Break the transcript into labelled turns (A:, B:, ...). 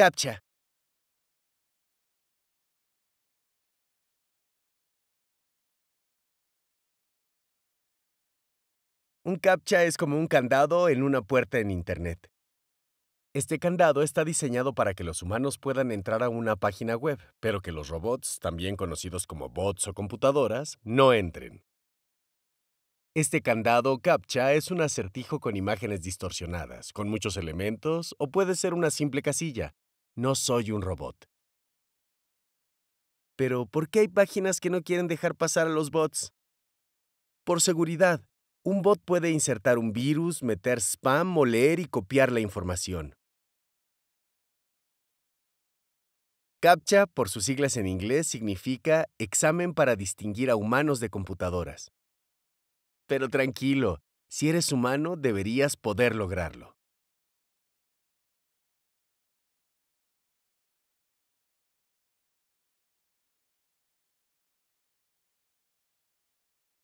A: CAPTCHA. Un CAPTCHA es como un candado en una puerta en Internet. Este candado está
B: diseñado para que los humanos puedan entrar a una página web, pero que los robots, también conocidos como bots o computadoras, no entren. Este candado CAPTCHA es un acertijo con imágenes distorsionadas, con muchos elementos, o puede ser una simple casilla, no soy un robot. Pero, ¿por qué hay páginas que no quieren dejar pasar a los bots? Por seguridad, un bot puede insertar un virus, meter spam o leer y copiar la información. CAPTCHA, por sus siglas en inglés, significa examen para distinguir a humanos de computadoras. Pero tranquilo,
A: si eres humano deberías poder lograrlo.